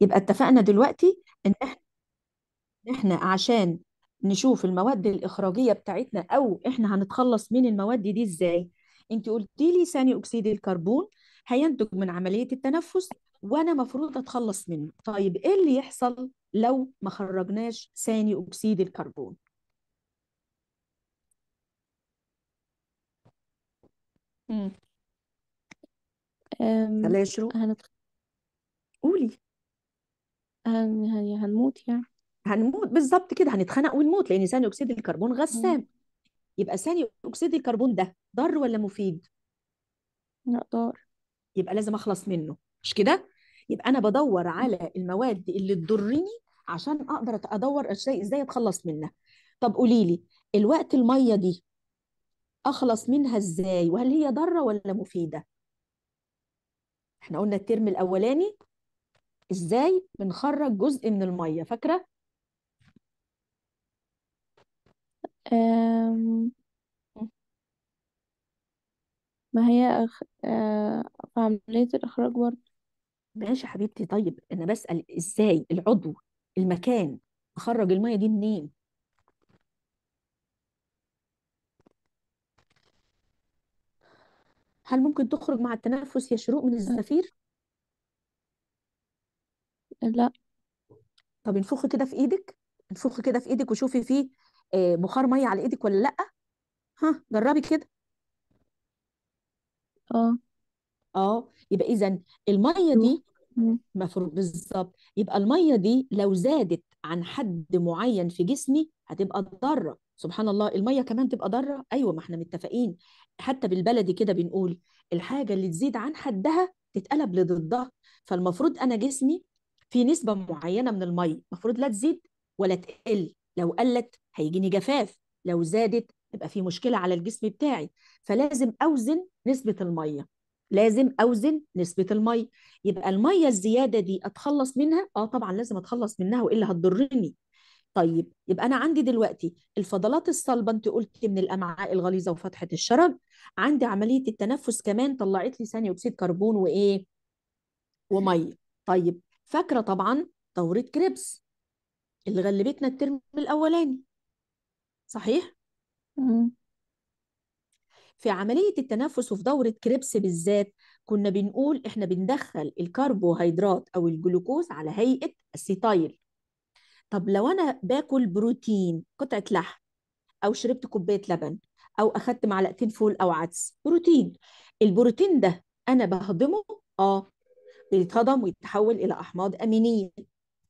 يبقى اتفقنا دلوقتي ان احنا إن احنا عشان نشوف المواد الاخراجيه بتاعتنا او احنا هنتخلص من المواد دي ازاي انت قلتي لي ثاني اكسيد الكربون هينتج من عمليه التنفس وانا مفروض اتخلص منه طيب ايه اللي يحصل لو ما خرجناش ثاني اكسيد الكربون امم أم، قولي هن... هن... هنموت يعني هنموت بالظبط كده هنتخنق ونموت لان ثاني اكسيد الكربون غسام يبقى ثاني اكسيد الكربون ده ضار ولا مفيد لا ضار يبقى لازم اخلص منه مش كده يبقى انا بدور على المواد اللي تضرني عشان اقدر ادور ازاي ازاي اتخلص منها طب قولي لي الوقت الميه دي اخلص منها ازاي وهل هي ضاره ولا مفيده احنا قلنا الترم الاولاني ازاي بنخرج جزء من الميه فاكره أم... ما هي أخ... آه... عملية الإخراج برضه ماشي يا حبيبتي طيب انا بسأل ازاي العضو المكان اخرج الميه دي منين هل ممكن تخرج مع التنفس يا شروق من آه. الزفير لا طب انفخي كده في ايدك انفخي كده في ايدك وشوفي فيه آه، بخار ميه على ايدك ولا لا ها جربي كده اه اه يبقى اذا الميه دي مفروض بالظبط يبقى الميه دي لو زادت عن حد معين في جسمي هتبقى ضاره سبحان الله الميه كمان تبقى ضاره ايوه ما احنا متفقين حتى بالبلدي كده بنقول الحاجه اللي تزيد عن حدها تتقلب لضدها فالمفروض انا جسمي في نسبة معينة من المية المفروض لا تزيد ولا تقل لو قلت هيجيني جفاف لو زادت يبقى في مشكلة على الجسم بتاعي فلازم أوزن نسبة المية لازم أوزن نسبة المية يبقى المية الزيادة دي أتخلص منها آه طبعا لازم أتخلص منها وإلا هتضرني طيب يبقى أنا عندي دلوقتي الفضلات الصلبة أنت قلت من الأمعاء الغليظة وفتحة الشرج عندي عملية التنفس كمان طلعت لي ثاني أكسيد كربون وإيه ومية طيب فاكرة طبعا دورة كريبس اللي غلبتنا الترم الأولاني صحيح؟ في عملية التنفس وفي دورة كريبس بالذات كنا بنقول إحنا بندخل الكربوهيدرات أو الجلوكوز على هيئة أسيتايل طب لو أنا باكل بروتين قطعة لحم أو شربت كوباية لبن أو أخدت معلقتين فول أو عدس بروتين البروتين ده أنا بهضمه آه بيتهضم ويتحول إلى أحماض أمينية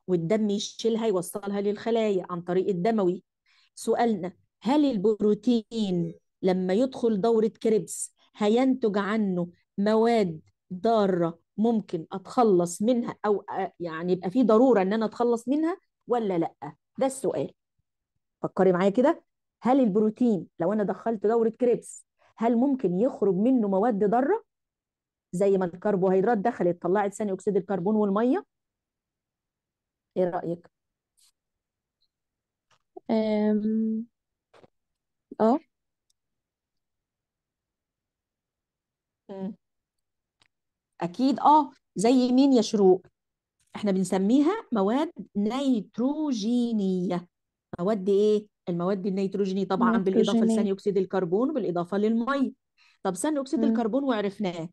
والدم يشيلها يوصلها للخلايا عن طريق الدموي سؤالنا هل البروتين لما يدخل دورة كريبس هينتج عنه مواد ضارة ممكن أتخلص منها أو يعني يبقى في ضرورة إن أنا أتخلص منها ولا لأ؟ ده السؤال فكري معايا كده هل البروتين لو أنا دخلت دورة كريبس هل ممكن يخرج منه مواد ضارة زي ما الكربوهيدرات دخلت طلعت ثاني اكسيد الكربون والميه ايه رايك امم اه اكيد اه زي مين يا شروق احنا بنسميها مواد نيتروجينيه مواد ايه المواد النيتروجينيه طبعا نيتروجيني. بالاضافه لثاني اكسيد الكربون بالاضافه للميه طب ثاني اكسيد الكربون وعرفناه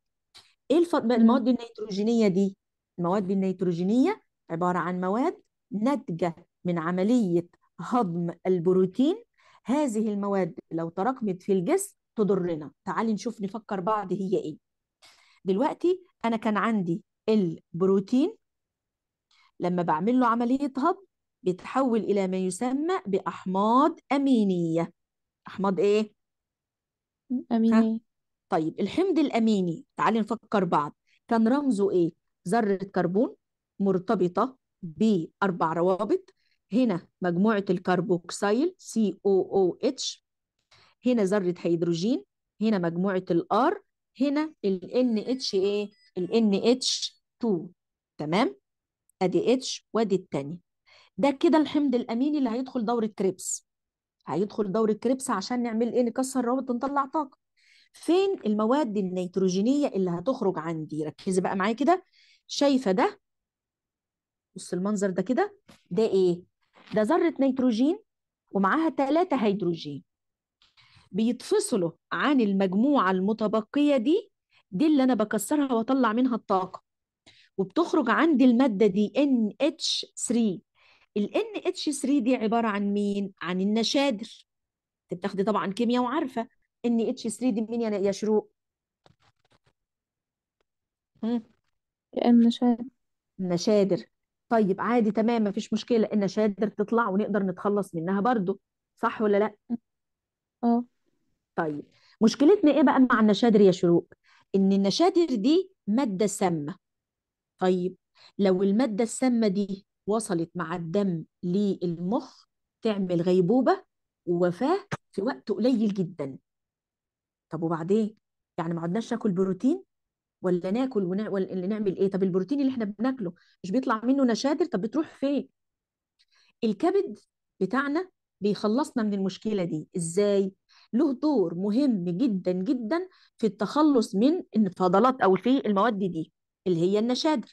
ايه الف... المواد النيتروجينيه دي المواد النيتروجينيه عباره عن مواد ناتجه من عمليه هضم البروتين هذه المواد لو تراكمت في الجسم تضرنا تعالي نشوف نفكر بعض هي ايه دلوقتي انا كان عندي البروتين لما بعمل له عمليه هضم بيتحول الى ما يسمى باحماض امينيه احماض ايه امينيه طيب الحمض الاميني تعالي نفكر بعض كان رمزه ايه ذره كربون مرتبطه باربع روابط هنا مجموعه الكربوكسيل سي او او اتش هنا ذره هيدروجين هنا مجموعه الار هنا ال ان اتش ايه ال ان اتش 2 تمام ادي اتش وادي الثاني ده كده الحمض الاميني اللي هيدخل دوره كريبس هيدخل دوره كريبس عشان نعمل ايه نكسر روابط نطلع طاقه فين المواد النيتروجينيه اللي هتخرج عندي ركزي بقى معايا كده شايفه ده بص المنظر ده كده ده ايه ده ذره نيتروجين ومعاها ثلاثه هيدروجين بيتفصلوا عن المجموعه المتبقيه دي دي اللي انا بكسرها واطلع منها الطاقه وبتخرج عندي الماده دي NH3 ال NH3 دي عباره عن مين عن النشادر انت بتاخدي طبعا كيمياء وعارفه ان اتش 3 دي مين يعني يا شروق هم؟ النشادر النشادر طيب عادي تمام مفيش مشكلة النشادر تطلع ونقدر نتخلص منها برضو صح ولا لا اه طيب مشكلتنا ايه بقى مع النشادر يا شروق ان النشادر دي مادة سامة طيب لو المادة السامة دي وصلت مع الدم للمخ تعمل غيبوبة ووفاة في وقت قليل جدا طب وبعدين يعني ما عدناش ناكل بروتين ولا ناكل ونا... ولا نعمل ايه طب البروتين اللي احنا بناكله مش بيطلع منه نشادر طب بتروح فين الكبد بتاعنا بيخلصنا من المشكله دي ازاي له دور مهم جدا جدا في التخلص من الفضلات او في المواد دي اللي هي النشادر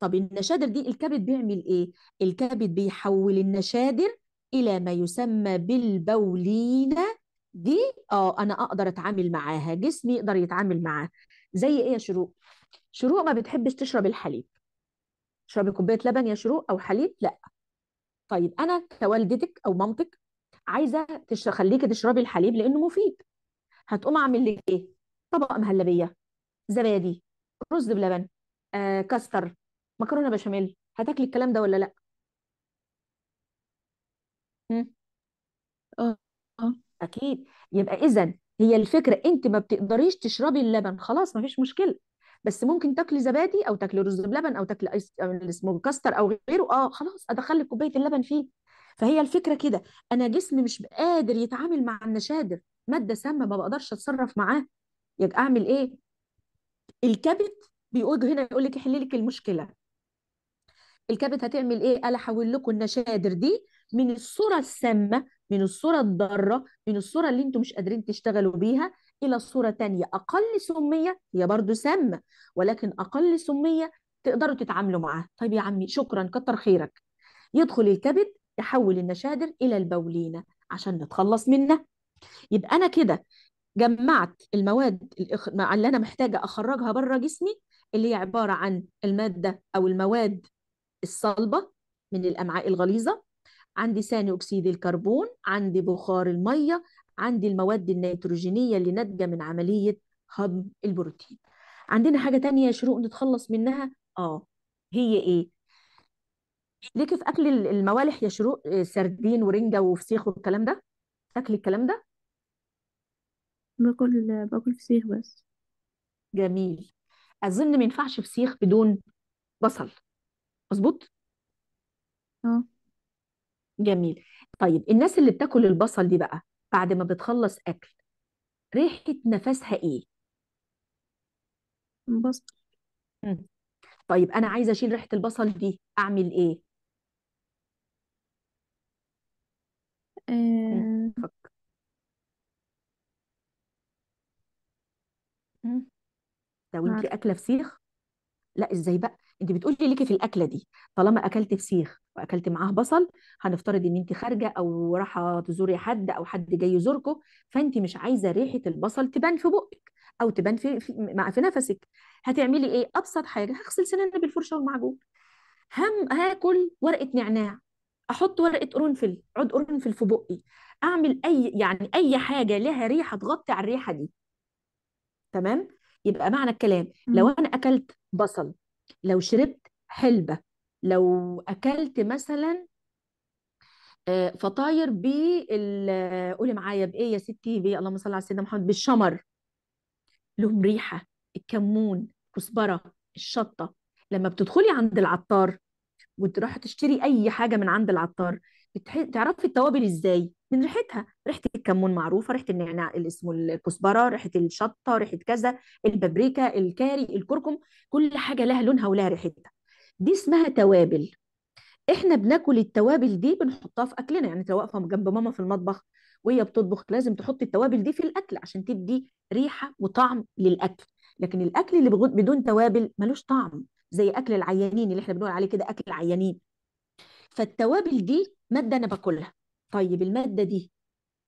طب النشادر دي الكبد بيعمل ايه الكبد بيحول النشادر الى ما يسمى بالبولينه دي اه انا اقدر اتعامل معاها جسمي يقدر يتعامل معاها زي ايه يا شروق شروق ما بتحبش تشرب الحليب تشربي كوبايه لبن يا شروق او حليب لا طيب انا كوالدتك او مامتك عايزه تخليكي تشربي الحليب لانه مفيد هتقوم اعمل لك ايه طبقه مهلبيه زبادي رز بلبن آه، كاستر مكرونه بشاميل هتاكلي الكلام ده ولا لا آه. اكيد يبقى اذا هي الفكره انت ما بتقدريش تشربي اللبن خلاص ما فيش مشكله بس ممكن تاكلي زبادي او تاكلي رز بلبن او تاكلي ايس اسمه كاستر او غيره اه خلاص ادخل لك كوبايه اللبن فيه فهي الفكره كده انا جسمي مش قادر يتعامل مع النشادر ماده سامه ما بقدرش اتصرف معاها يبقى اعمل ايه الكبد بيقول هنا يقول لك يحل لك المشكله الكبد هتعمل ايه انا احول لكم النشادر دي من الصوره السامه من الصورة الضارة من الصورة اللي انتم مش قادرين تشتغلوا بيها إلى صورة تانية أقل سمية هي برضو سامة ولكن أقل سمية تقدروا تتعاملوا معاها طيب يا عمي شكرا كتر خيرك يدخل الكبد يحول النشادر إلى البولينة عشان نتخلص منها يبقى أنا كده جمعت المواد اللي أنا محتاجة أخرجها بره جسمي اللي هي عبارة عن المادة أو المواد الصلبة من الأمعاء الغليظة عندي ثاني أكسيد الكربون عندي بخار المية عندي المواد النيتروجينية اللي ناتجة من عملية هضم البروتين عندنا حاجة تانية يا شروق نتخلص منها آه هي إيه؟ ليكي في أكل الموالح يا شروق آه، سردين ورنجة وفسيخ والكلام ده؟ اكل الكلام ده؟ باكل باكل فسيخ بس جميل أظن ما ينفعش فسيخ بدون بصل مظبوط؟ اه جميل طيب الناس اللي بتاكل البصل دي بقى بعد ما بتخلص اكل ريحة نفسها ايه بصل طيب انا عايزة اشيل ريحة البصل دي اعمل ايه آه. لو انت اكلة فسيخ لا ازاي بقى انت بتقولي ليكي في الاكله دي طالما اكلت فسيخ واكلت معاه بصل هنفترض ان انت خارجه او رايحه تزوري حد او حد جاي يزوركم فانت مش عايزه ريحه البصل تبان في بقك او تبان في, في مع في نفسك هتعملي ايه ابسط حاجه هغسل سناني بالفرشه والمعجون هم هاكل ورقه نعناع احط ورقه قرنفل عود قرنفل في بقي اعمل اي يعني اي حاجه لها ريحه تغطي على الريحه دي تمام يبقى معنى الكلام لو انا اكلت بصل لو شربت حلبة لو أكلت مثلا آه، فطاير بال قولي معايا بايه يا ستي بي اللهم صل على سيدنا محمد بالشمر لهم ريحه الكمون كزبره الشطه لما بتدخلي عند العطار وتروحي تشتري اي حاجه من عند العطار تعرفي التوابل ازاي من ريحتها ريحه الكمون معروفه ريحه النعناع اللي اسمه الكزبره ريحه الشطه ريحه كذا البابريكا الكاري الكركم كل حاجه لها لونها ولها ريحتها دي اسمها توابل احنا بناكل التوابل دي بنحطها في اكلنا يعني انت واقفه جنب ماما في المطبخ وهي بتطبخ لازم تحط التوابل دي في الاكل عشان تدي ريحه وطعم للاكل لكن الاكل اللي بدون توابل ملوش طعم زي اكل العيانين اللي احنا بنقول عليه كده اكل العيانين فالتوابل دي ماده انا باكلها طيب الماده دي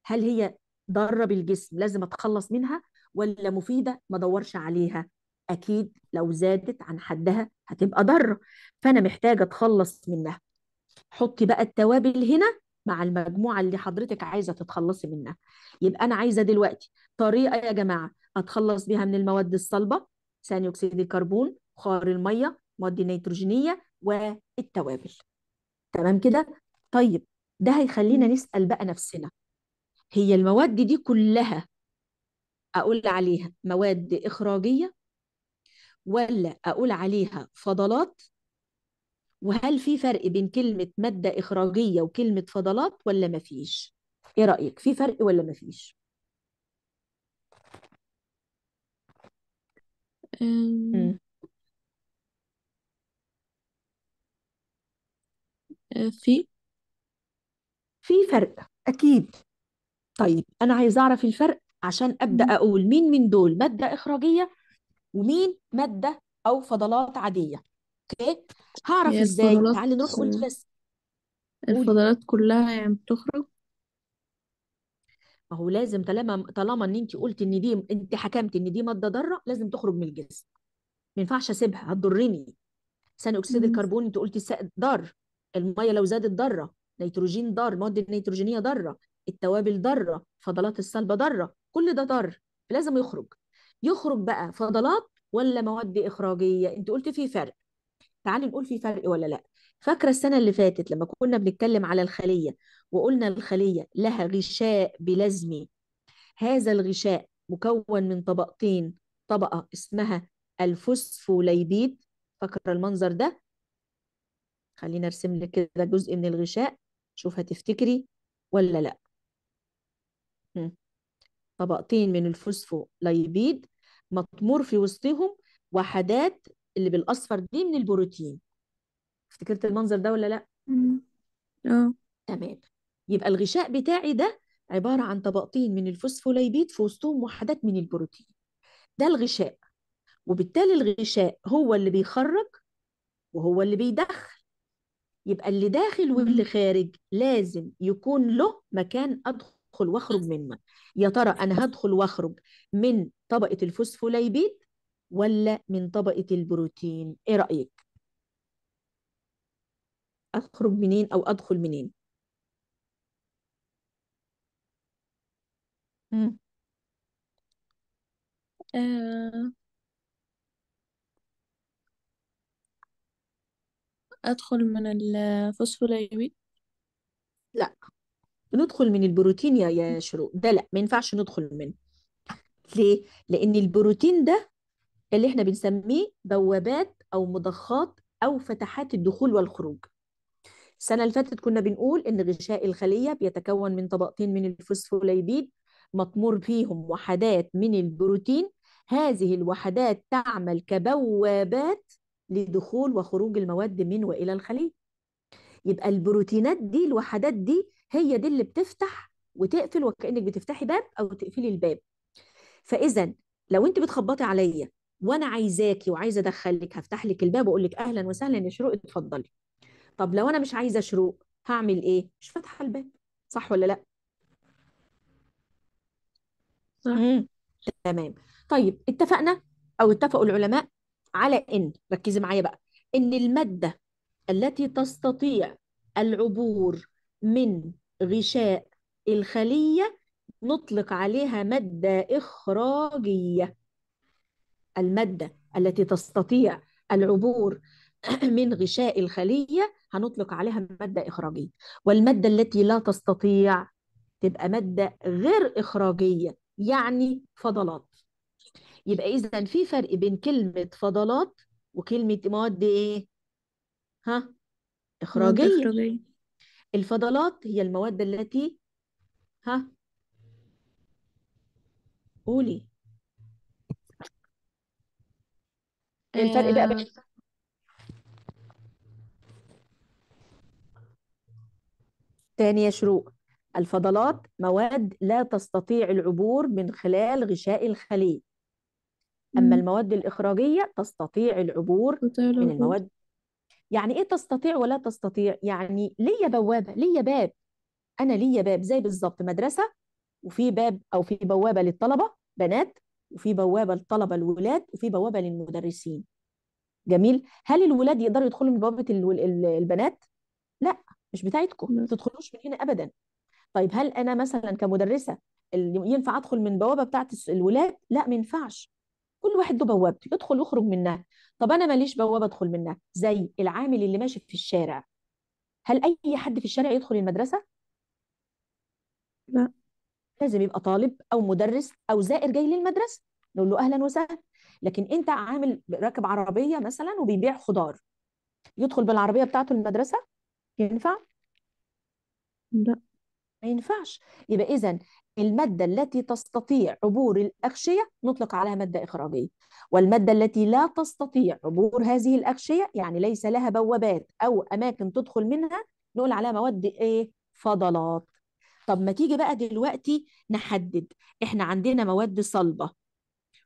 هل هي ضاره بالجسم لازم اتخلص منها ولا مفيده ما ادورش عليها اكيد لو زادت عن حدها هتبقى ضاره فانا محتاجه اتخلص منها حطي بقى التوابل هنا مع المجموعه اللي حضرتك عايزه تتخلصي منها يبقى انا عايزه دلوقتي طريقه يا جماعه اتخلص بيها من المواد الصلبه ثاني اكسيد الكربون خار الميه مواد النيتروجينيه والتوابل تمام كده طيب ده هيخلينا نسأل بقى نفسنا هي المواد دي كلها أقول عليها مواد إخراجية ولا أقول عليها فضلات وهل في فرق بين كلمة مادة إخراجية وكلمة فضلات ولا مفيش؟ إيه رأيك؟ في فرق ولا مفيش؟ أه، في في فرق أكيد طيب أنا عايز أعرف الفرق عشان أبدأ أقول مين من دول مادة إخراجية ومين مادة أو فضلات عادية أوكي هعرف إزاي الفضلات تعالي نروح بس آه. قولي الفضلات كلها يعني بتخرج ما هو لازم طالما طالما إن أنت قلت إن دي أنت حكمت إن دي مادة ضارة لازم تخرج من الجسم ما ينفعش أسيبها هتضرني ثاني أكسيد الكربون أنت قلتي ضار المية لو زادت ضارة نيتروجين ضار المواد النيتروجينيه ضاره التوابل ضاره فضلات الصلبه ضاره كل ده ضار فلازم يخرج يخرج بقى فضلات ولا مواد اخراجيه انت قلت في فرق تعالي نقول في فرق ولا لا فاكره السنه اللي فاتت لما كنا بنتكلم على الخليه وقلنا الخليه لها غشاء بلازمي هذا الغشاء مكون من طبقتين طبقه اسمها الفوسفوليبيد فاكره المنظر ده خلينا ارسم لك كده جزء من الغشاء شوف هتفتكري ولا لا طبقتين من الفوسفو لايبيد مطمور في وسطهم وحدات اللي بالاصفر دي من البروتين افتكرت المنظر ده ولا لا اه تمام يبقى الغشاء بتاعي ده عباره عن طبقتين من الفوسفولايبيد في وسطهم وحدات من البروتين ده الغشاء وبالتالي الغشاء هو اللي بيخرج وهو اللي بيدخل يبقى اللي داخل واللي خارج لازم يكون له مكان أدخل واخرج منه يا ترى أنا هدخل واخرج من طبقة الفوسفوليبيد ولا من طبقة البروتين إيه رأيك؟ أخرج منين أو أدخل منين؟ امم أدخل من الفوسفوليبيد لا ندخل من البروتين يا يا شروق ده لا ما ينفعش ندخل منه ليه؟ لأن البروتين ده اللي احنا بنسميه بوابات أو مضخات أو فتحات الدخول والخروج السنة اللي فاتت كنا بنقول إن غشاء الخلية بيتكون من طبقتين من الفوسفوليبيد مطمور فيهم وحدات من البروتين هذه الوحدات تعمل كبوابات لدخول وخروج المواد من والى الخليه يبقى البروتينات دي الوحدات دي هي دي اللي بتفتح وتقفل وكانك بتفتحي باب او تقفلي الباب فاذا لو انت بتخبطي عليا وانا عايزاكي وعايزه ادخلك هفتح لك الباب واقول لك اهلا وسهلا يا شروق اتفضلي طب لو انا مش عايزه شروق هعمل ايه مش فاتحه الباب صح ولا لا صح تمام طيب اتفقنا او اتفقوا العلماء على ان ركزي معايا بقى ان الماده التي تستطيع العبور من غشاء الخليه نطلق عليها ماده اخراجيه الماده التي تستطيع العبور من غشاء الخليه هنطلق عليها ماده اخراجيه والماده التي لا تستطيع تبقى ماده غير اخراجيه يعني فضلات يبقى اذا في فرق بين كلمه فضلات وكلمه مواد ايه ها اخراجيه اخراجيه الفضلات هي المواد التي ها قولي الفرق بقى بين آه. تاني يا شروق الفضلات مواد لا تستطيع العبور من خلال غشاء الخلية أما المواد الإخراجية تستطيع العبور من المواد يعني إيه تستطيع ولا تستطيع؟ يعني ليا بوابة ليا باب أنا ليا باب زي بالظبط مدرسة وفي باب أو في بوابة للطلبة بنات وفي بوابة للطلبة الولاد وفي بوابة للمدرسين جميل هل الولاد يقدروا يدخلوا من بوابة البنات؟ لا مش بتاعتكم ما تدخلوش من هنا أبدا طيب هل أنا مثلا كمدرسة ينفع أدخل من بوابة بتاعت الولاد؟ لا ما ينفعش كل واحد له بوابته يدخل يخرج منها طب انا ماليش بوابه ادخل منها زي العامل اللي ماشي في الشارع هل اي حد في الشارع يدخل المدرسه لا لازم يبقى طالب او مدرس او زائر جاي للمدرسه نقول له اهلا وسهلا لكن انت عامل راكب عربيه مثلا وبيبيع خضار يدخل بالعربيه بتاعته المدرسه ينفع لا ما ينفعش يبقى إذا المادة التي تستطيع عبور الأغشية نطلق عليها مادة إخراجية والمادة التي لا تستطيع عبور هذه الأغشية يعني ليس لها بوابات أو أماكن تدخل منها نقول عليها مواد إيه؟ فضلات طب ما تيجي بقى دلوقتي نحدد احنا عندنا مواد صلبة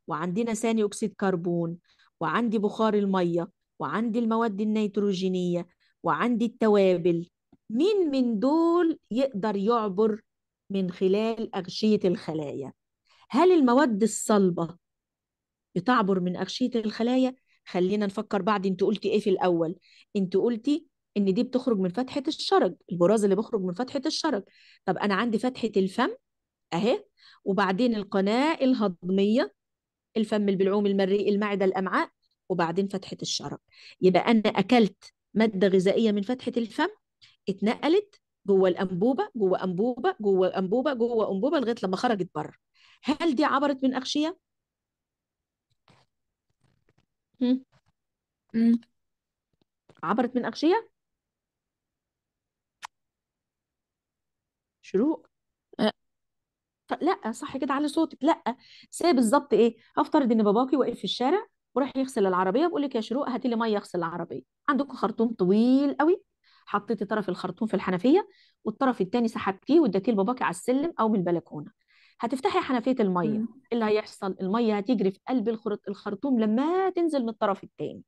وعندنا ثاني أكسيد كربون وعندي بخار المية وعندي المواد النيتروجينية وعندي التوابل مين من دول يقدر يعبر من خلال أغشية الخلايا هل المواد الصلبة بتعبر من أغشية الخلايا خلينا نفكر بعد انت قلتي ايه في الأول انت قلتي ان دي بتخرج من فتحة الشرج البراز اللي بيخرج من فتحة الشرج طب أنا عندي فتحة الفم أهي وبعدين القناة الهضمية الفم البلعوم المريء المعدة الأمعاء وبعدين فتحة الشرج يبقى أنا أكلت مادة غذائية من فتحة الفم اتنقلت جوه الانبوبه جوه انبوبه جوه انبوبه جوه انبوبه لغايه لما خرجت بره هل دي عبرت من اغشيه عبرت من اغشيه شروق أه. لا صح كده على صوتك لا سيب بالظبط ايه افترض ان باباكي واقف في الشارع وراح يغسل العربيه بقول لك يا شروق هاتي لي ميه اغسل العربيه عندكم خرطوم طويل قوي حطيتي طرف الخرطوم في الحنفيه والطرف الثاني سحبتيه واديتيه لباباكي على السلم او من البلكونه هتفتحي حنفيه الميه ايه اللي هيحصل الميه هتجري في قلب الخرطوم لما تنزل من الطرف الثاني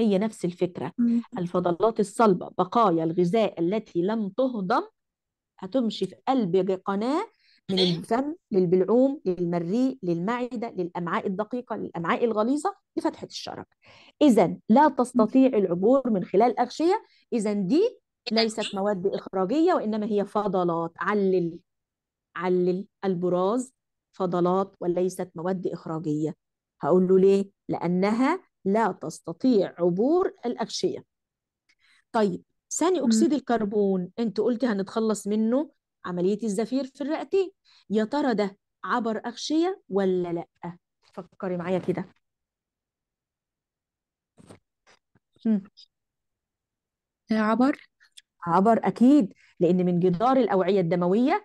هي نفس الفكره الفضلات الصلبه بقايا الغذاء التي لم تهضم هتمشي في قلب قناه من إيه؟ الفم للبلعوم للمريء للمعدة للأمعاء الدقيقة للأمعاء الغليظة لفتحة الشرج إذا لا تستطيع العبور من خلال أغشية إذا دي إيه ليست مواد إخراجية وإنما هي فضلات علل علل البراز فضلات وليست مواد إخراجية هقول له ليه؟ لأنها لا تستطيع عبور الأغشية طيب ثاني أكسيد الكربون أنت قلتي هنتخلص منه عملية الزفير في الرئتين يا ترى ده عبر أغشية ولا لأ فكري معايا كده عبر عبر أكيد لأن من جدار الأوعية الدموية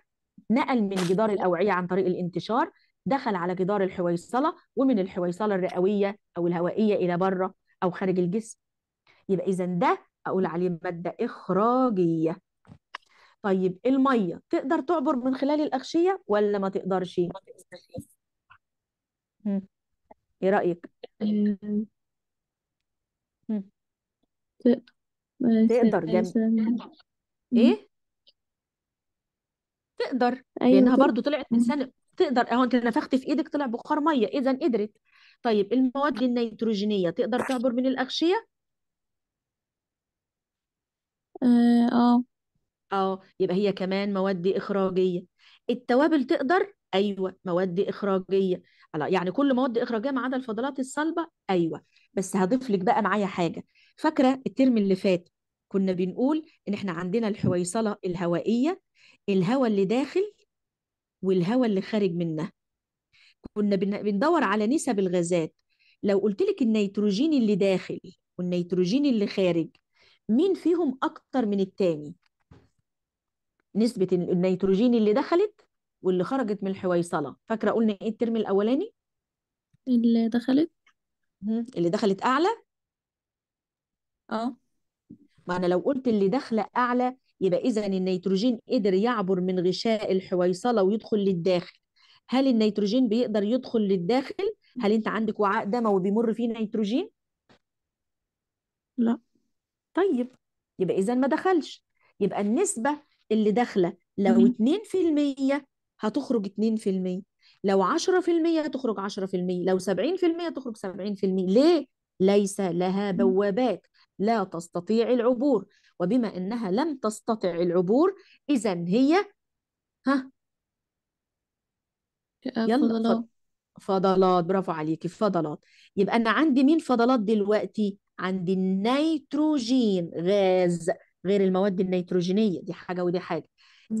نقل من جدار الأوعية عن طريق الانتشار دخل على جدار الحويصلة ومن الحويصلة الرئوية أو الهوائية إلى بره أو خارج الجسم يبقى إذا ده أقول عليه مادة إخراجية طيب الميه تقدر تعبر من خلال الاغشيه ولا ما تقدرش ايه رايك تقدر جميل يعني. ايه تقدر ايوه لانها برضو طلعت من سنه تقدر اهو انت نفخت في ايدك طلع بخار ميه اذا قدرت طيب المواد النيتروجينيه تقدر تعبر من الاغشيه اه, آه. اه يبقى هي كمان مواد اخراجيه التوابل تقدر ايوه مواد اخراجيه يعني كل مواد اخراجيه ما عدا الفضلات الصلبه ايوه بس هضيف لك بقى معايا حاجه فاكره الترم اللي فات كنا بنقول ان احنا عندنا الحويصله الهوائيه الهواء اللي داخل والهواء اللي خارج منها كنا بندور على نسب الغازات لو قلت لك النيتروجين اللي داخل والنيتروجين اللي خارج مين فيهم اكتر من التاني نسبة النيتروجين اللي دخلت واللي خرجت من الحويصلة فاكرة قلنا ايه الترم الأولاني؟ اللي دخلت اللي دخلت أعلى اه ما أنا لو قلت اللي داخلة أعلى يبقى إذا النيتروجين قدر يعبر من غشاء الحويصلة ويدخل للداخل هل النيتروجين بيقدر يدخل للداخل؟ هل أنت عندك وعاء دموي بيمر فيه نيتروجين؟ لا طيب يبقى إذا ما دخلش يبقى النسبة اللي داخله لو مم. 2% هتخرج 2% لو 10% تخرج 10% لو 70% تخرج 70% ليه؟ ليس لها بوابات لا تستطيع العبور وبما انها لم تستطع العبور اذا هي ها يلا فضلات فضلات برافو عليكي فضلات يبقى انا عندي مين فضلات دلوقتي عندي النيتروجين غاز غير المواد النيتروجينيه دي حاجه ودي حاجه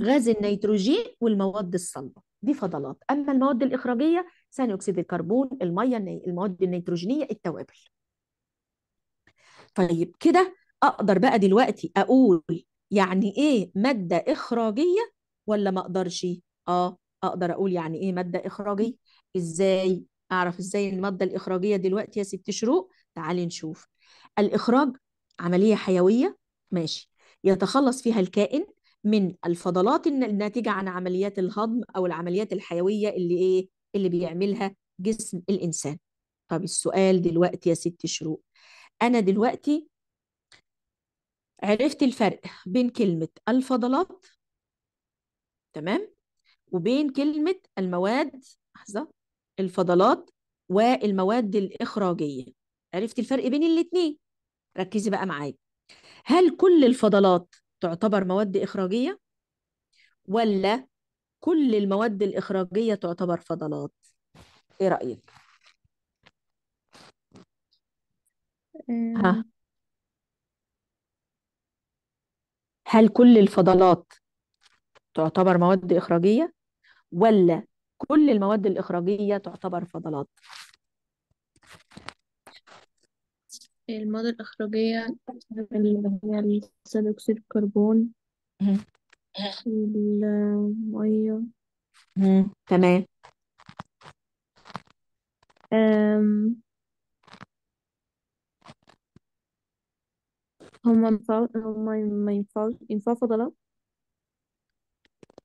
غاز النيتروجين والمواد الصلبه دي فضلات اما المواد الاخراجيه ثاني اكسيد الكربون الميه المواد النيتروجينيه التوابل طيب كده اقدر بقى دلوقتي اقول يعني ايه ماده اخراجيه ولا ما اقدرش اه اقدر اقول يعني ايه ماده اخراجيه ازاي اعرف ازاي الماده الاخراجيه دلوقتي يا ست شروق تعالي نشوف الاخراج عمليه حيويه ماشي يتخلص فيها الكائن من الفضلات الناتجة عن عمليات الهضم أو العمليات الحيوية اللي إيه اللي بيعملها جسم الإنسان طب السؤال دلوقتي يا ست شروق أنا دلوقتي عرفت الفرق بين كلمة الفضلات تمام وبين كلمة المواد لحظة الفضلات والمواد الإخراجية عرفت الفرق بين الاتنين ركزي بقى معايا هل كل الفضلات تعتبر مواد إخراجية ولا كل المواد الإخراجية تعتبر فضلات إيه رأيك؟ ها هل كل الفضلات تعتبر مواد إخراجية ولا كل المواد الإخراجية تعتبر فضلات المادة الإخراجية اللي هي ثاني أكسيد الكربون المية تمام أم، هما هما ما ينفعوش ينفعوا فضلات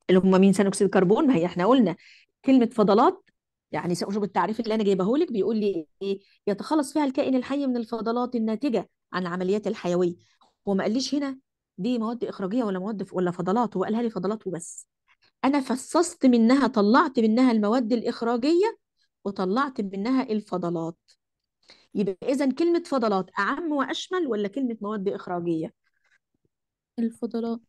اللي هم مين ثاني أكسيد الكربون ما هي احنا قلنا كلمة فضلات يعني شوف التعريف اللي انا جايبه لك بيقول لي ايه يتخلص فيها الكائن الحي من الفضلات الناتجه عن العمليات الحيويه هو ما قاليش هنا دي مواد اخراجيه ولا مواد ولا فضلات هو قالها لي فضلات وبس انا فصصت منها طلعت منها المواد الاخراجيه وطلعت منها الفضلات يبقى اذا كلمه فضلات اعم واشمل ولا كلمه مواد اخراجيه الفضلات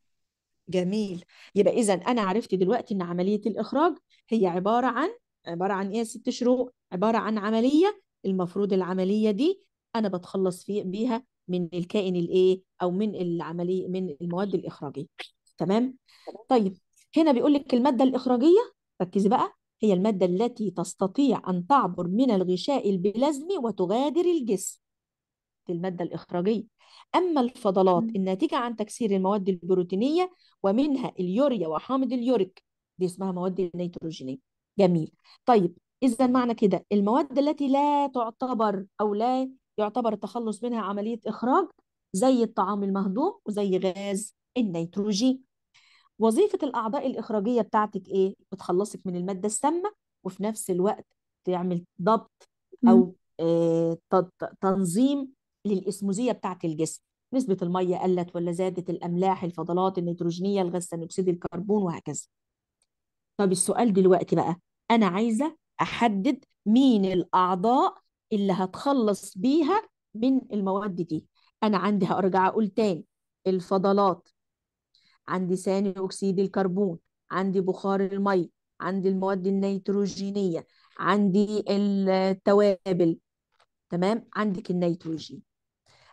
جميل يبقى اذا انا عرفت دلوقتي ان عمليه الاخراج هي عباره عن عباره عن ايه يا ست شروق عباره عن عمليه المفروض العمليه دي انا بتخلص في بيها من الكائن الايه او من العمليه من المواد الاخراجيه تمام طيب هنا بيقول لك الماده الاخراجيه ركزي بقى هي الماده التي تستطيع ان تعبر من الغشاء البلازمي وتغادر الجسم دي الماده الاخراجيه اما الفضلات الناتجه عن تكسير المواد البروتينيه ومنها اليوريا وحامض اليوريك دي اسمها مواد النيتروجينيه جميل طيب إذا معنى كده المواد التي لا تعتبر أو لا يعتبر التخلص منها عملية إخراج زي الطعام المهضوم وزي غاز النيتروجين وظيفة الأعضاء الإخراجية بتاعتك إيه؟ بتخلصك من المادة السامة وفي نفس الوقت تعمل ضبط أو آه تنظيم للإسموزية بتاعت الجسم نسبة المية قلت ولا زادت الأملاح الفضلات النيتروجينية الغاز ثاني أكسيد الكربون وهكذا طب السؤال دلوقتي بقى أنا عايزة أحدد مين الأعضاء اللي هتخلص بيها من المواد دي أنا عندي هأرجع أقول تاني الفضلات عندي ثاني أكسيد الكربون عندي بخار المي عندي المواد النيتروجينية عندي التوابل تمام عندك النيتروجين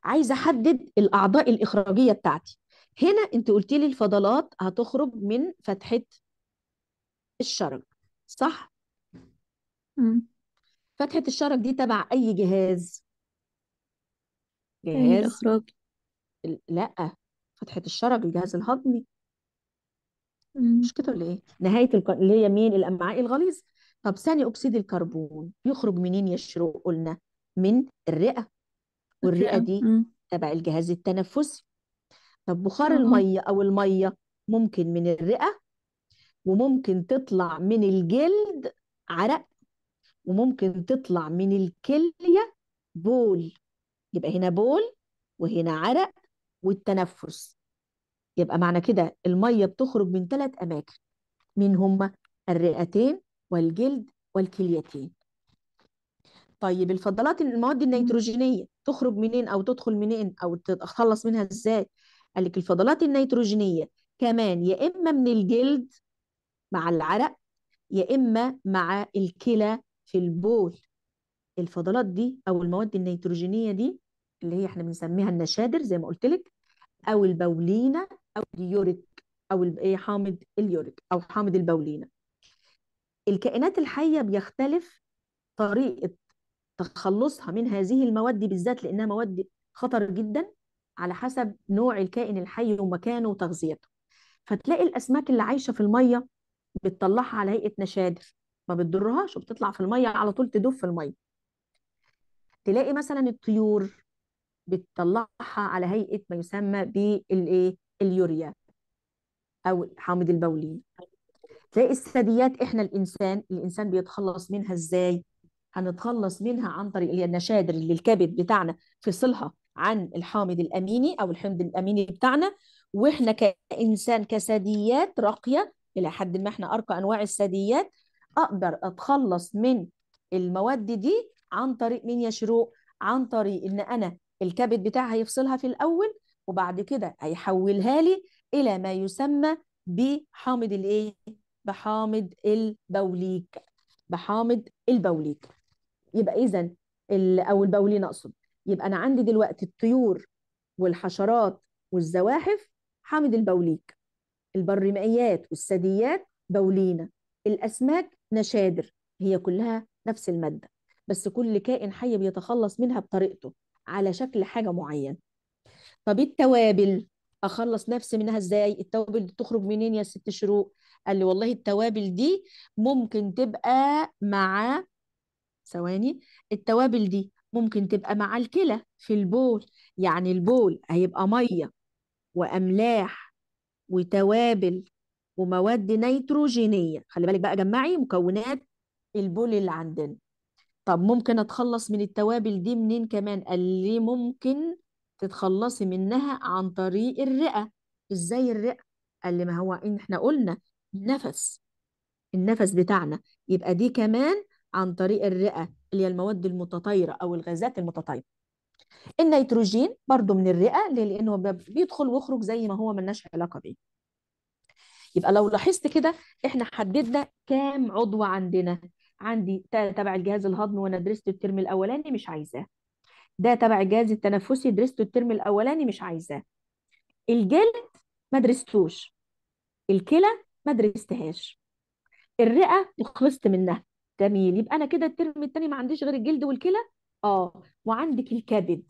عايزة أحدد الأعضاء الإخراجية بتاعتي هنا أنت قلت لي الفضلات هتخرج من فتحة الشرج صح؟ مم. فتحة الشرج دي تبع أي جهاز؟ جهاز جهاز الاخراج لأ فتحة الشرج الجهاز الهضمي مم. مش كده ولا إيه؟ نهاية الك... اللي هي مين؟ الأمعاء الغليظ طب ثاني أكسيد الكربون يخرج منين يشرق قلنا؟ من الرئة والرئة دي مم. تبع الجهاز التنفسي طب بخار المية أو المية ممكن من الرئة وممكن تطلع من الجلد عرق وممكن تطلع من الكلية بول يبقى هنا بول وهنا عرق والتنفس يبقى معنى كده المية بتخرج من ثلاث أماكن مين هما الرئتين والجلد والكليتين طيب الفضلات المواد النيتروجينية تخرج منين أو تدخل منين أو تتخلص منها إزاي قال لك الفضلات النيتروجينية كمان يا إما من الجلد مع العرق يا إما مع الكلى في البول الفضلات دي أو المواد النيتروجينية دي اللي هي احنا بنسميها النشادر زي ما قلت لك أو البولينا أو اليوريك أو ايه حامض اليوريك أو حامض البولينا الكائنات الحية بيختلف طريقة تخلصها من هذه المواد بالذات لأنها مواد خطر جدا على حسب نوع الكائن الحي ومكانه وتغذيته فتلاقي الأسماك اللي عايشة في المية بتطلعها على هيئه نشادر ما بتضرهاش وبتطلع في الميه على طول تدوب في الميه تلاقي مثلا الطيور بتطلعها على هيئه ما يسمى بالايه اليوريا او حامض البولين تلاقي الثدييات احنا الانسان الانسان بيتخلص منها ازاي هنتخلص منها عن طريق النشادر اللي الكبد بتاعنا فصلها عن الحامض الاميني او الحمض الاميني بتاعنا واحنا كانسان كثدييات راقيه الى حد ما احنا ارقى انواع الثدييات اقدر اتخلص من المواد دي عن طريق مين يا شروق عن طريق ان انا الكبد بتاعها هيفصلها في الاول وبعد كده هيحولها لي الى ما يسمى بحامض الايه بحامض البوليك بحامض البوليك يبقى اذا او البولين اقصد يبقى انا عندي دلوقتي الطيور والحشرات والزواحف حامض البوليك البرمائيات والثدييات بولينا الأسماك نشادر هي كلها نفس المادة بس كل كائن حي بيتخلص منها بطريقته على شكل حاجة معينة طب التوابل اخلص نفسي منها ازاي التوابل دي تخرج منين يا ست شروق قال لي والله التوابل دي ممكن تبقى مع ثواني التوابل دي ممكن تبقى مع الكلى في البول يعني البول هيبقى ميه واملاح وتوابل ومواد نيتروجينيه خلي بالك بقى جمعي مكونات البولي اللي عندنا طب ممكن اتخلص من التوابل دي منين كمان قال لي ممكن تتخلصي منها عن طريق الرئه ازاي الرئه قال لي ما هو ان احنا قلنا النفس النفس بتاعنا يبقى دي كمان عن طريق الرئه اللي هي المواد المتطايره او الغازات المتطايره النيتروجين برضو من الرئه ليه؟ لانه بيدخل ويخرج زي ما هو ملناش علاقه بيه يبقى لو لاحظت كده احنا حددنا كام عضو عندنا عندي تبع الجهاز الهضمي وانا درست الترم الاولاني مش عايزاه ده تبع الجهاز التنفسي درسته الترم الاولاني مش عايزاه الجلد ما درستوش الكلى ما درستهاش الرئه وخلصت منها جميل يبقى انا كده الترم الثاني ما عنديش غير الجلد والكلى اه وعندك الكبد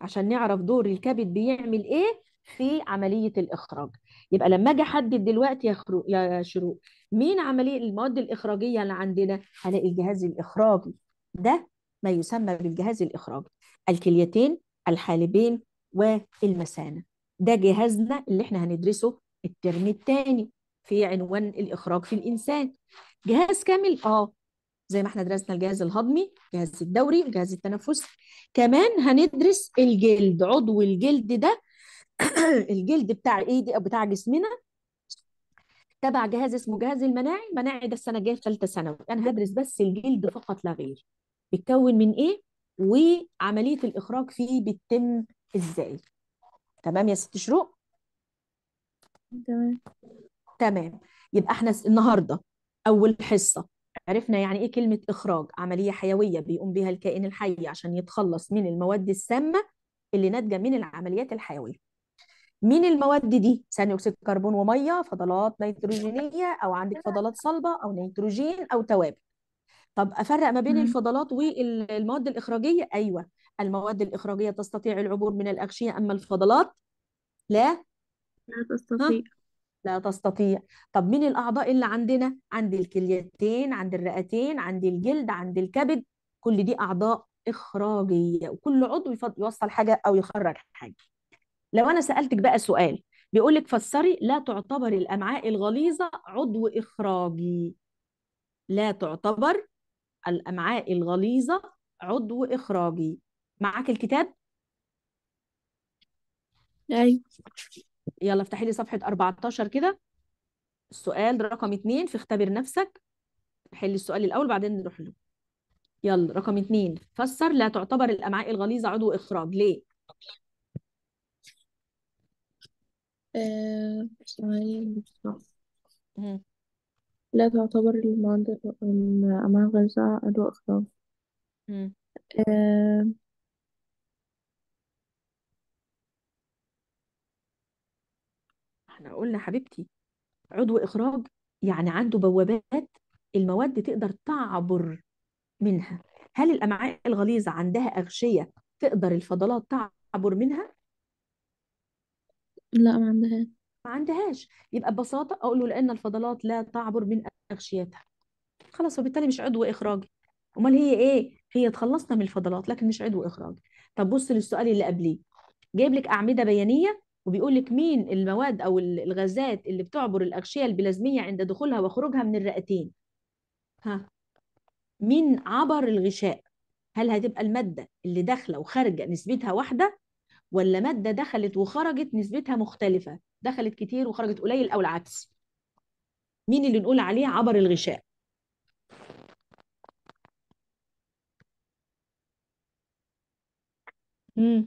عشان نعرف دور الكبد بيعمل ايه في عمليه الاخراج يبقى لما اجي احدد دلوقتي يا يا شروق مين عمليه المواد الاخراجيه اللي عندنا هلاقي الجهاز الاخراجي ده ما يسمى بالجهاز الاخراجي الكليتين الحالبين والمثانه ده جهازنا اللي احنا هندرسه الترم الثاني في عنوان الاخراج في الانسان جهاز كامل اه زي ما احنا درسنا الجهاز الهضمي الجهاز الدوري الجهاز التنفسي كمان هندرس الجلد عضو الجلد ده الجلد بتاع ايدي او بتاع جسمنا تبع جهاز اسمه جهاز المناعي المناعي ده السنه الجايه ثالثه ثانوي انا هدرس بس الجلد فقط لا غير بيتكون من ايه وعمليه الاخراج فيه بتتم ازاي تمام يا ست شروق تمام تمام يبقى احنا النهارده اول حصه عرفنا يعني ايه كلمه اخراج عمليه حيويه بيقوم بها الكائن الحي عشان يتخلص من المواد السامه اللي ناتجه من العمليات الحيويه مين المواد دي ثاني اكسيد كربون وميه فضلات نيتروجينيه او عندك فضلات صلبه او نيتروجين او توابل طب افرق ما بين الفضلات والمواد الاخراجيه ايوه المواد الاخراجيه تستطيع العبور من الاغشيه اما الفضلات لا لا تستطيع لا تستطيع طب مين الأعضاء اللي عندنا عند الكليتين عند الرئتين عند الجلد عند الكبد كل دي أعضاء إخراجية وكل عضو يوصل حاجة أو يخرج حاجة لو أنا سألتك بقى سؤال بيقول لك فسري لا تعتبر الأمعاء الغليظة عضو إخراجي لا تعتبر الأمعاء الغليظة عضو إخراجي معاك الكتاب؟ أيوة يلا افتحي لي صفحه 14 كده السؤال رقم اتنين في اختبر نفسك حل السؤال الاول بعدين نروح له يلا رقم اتنين فسر لا تعتبر الامعاء الغليظه عضو اخراج ليه أه... لا تعتبر الأمعاء الغليظة عضو إخراج أه... احنا قلنا حبيبتي عضو إخراج يعني عنده بوابات المواد تقدر تعبر منها هل الأمعاء الغليظة عندها أغشية تقدر الفضلات تعبر منها؟ لا ما عندها ما عندهاش يبقى ببساطة أقول له لأن الفضلات لا تعبر من أغشيتها خلاص وبالتالي مش عضو إخراجي أمال هي إيه؟ هي اتخلصنا من الفضلات لكن مش عضو إخراجي طب بص للسؤال اللي قبليه جايب لك أعمدة بيانية وبيقول لك مين المواد او الغازات اللي بتعبر الاغشيه البلازميه عند دخولها وخروجها من الرئتين ها مين عبر الغشاء هل هتبقى الماده اللي داخله وخارجه نسبتها واحده ولا ماده دخلت وخرجت نسبتها مختلفه دخلت كتير وخرجت قليل او العكس مين اللي نقول عليه عبر الغشاء امم